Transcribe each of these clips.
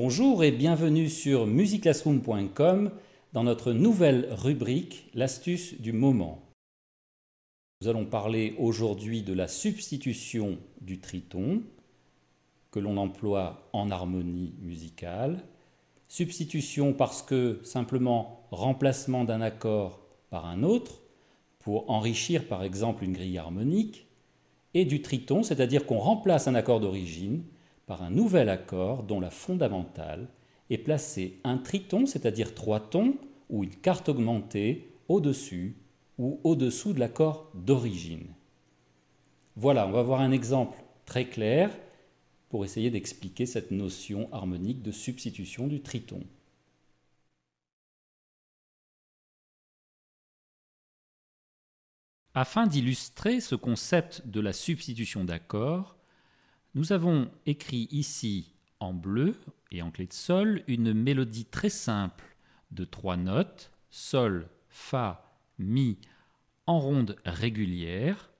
Bonjour et bienvenue sur musiclassroom.com dans notre nouvelle rubrique L'astuce du moment. Nous allons parler aujourd'hui de la substitution du triton que l'on emploie en harmonie musicale. Substitution parce que simplement remplacement d'un accord par un autre pour enrichir par exemple une grille harmonique et du triton, c'est-à-dire qu'on remplace un accord d'origine par un nouvel accord dont la fondamentale est placée un triton, c'est-à-dire trois tons, ou une carte augmentée au-dessus ou au-dessous de l'accord d'origine. Voilà, on va voir un exemple très clair pour essayer d'expliquer cette notion harmonique de substitution du triton. Afin d'illustrer ce concept de la substitution d'accords, nous avons écrit ici en bleu et en clé de sol une mélodie très simple de trois notes, sol, fa, mi, en ronde régulière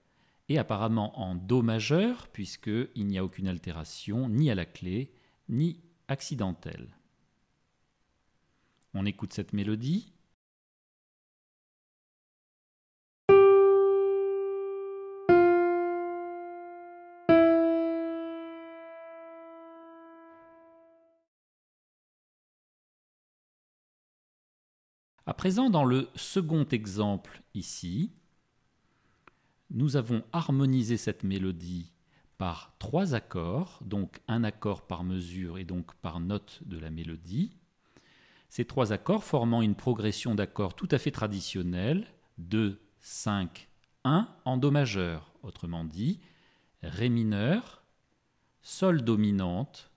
et apparemment en do majeur puisqu'il n'y a aucune altération ni à la clé ni accidentelle. On écoute cette mélodie À présent, dans le second exemple ici, nous avons harmonisé cette mélodie par trois accords, donc un accord par mesure et donc par note de la mélodie. Ces trois accords formant une progression d'accords tout à fait traditionnelle, 2, 5, 1 en Do majeur, autrement dit, Ré mineur, Sol dominante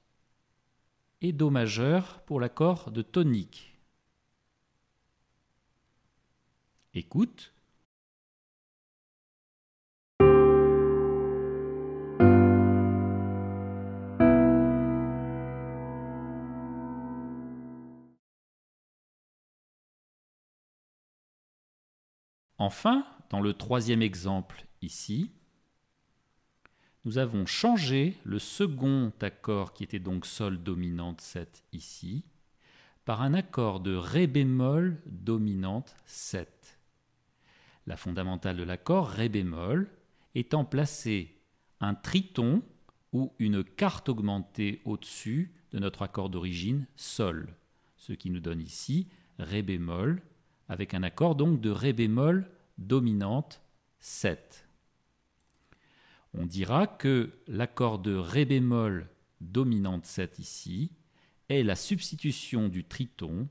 et Do majeur pour l'accord de tonique. Écoute. Enfin, dans le troisième exemple ici, nous avons changé le second accord qui était donc sol dominante 7 ici par un accord de ré bémol dominante 7 la fondamentale de l'accord, Ré bémol, étant placé un triton ou une carte augmentée au-dessus de notre accord d'origine Sol, ce qui nous donne ici Ré bémol, avec un accord donc de Ré bémol dominante 7. On dira que l'accord de Ré bémol dominante 7 ici est la substitution du triton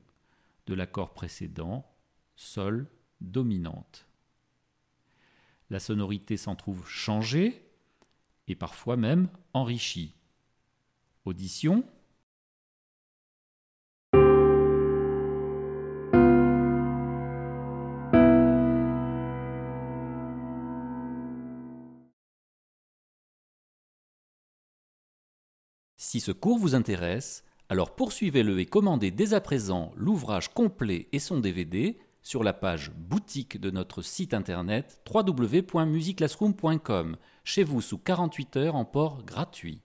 de l'accord précédent Sol dominante la sonorité s'en trouve changée et parfois même enrichie. Audition, Si ce cours vous intéresse, alors poursuivez-le et commandez dès à présent l'ouvrage complet et son DVD sur la page boutique de notre site internet www.musiclassroom.com, chez vous sous 48 heures en port gratuit.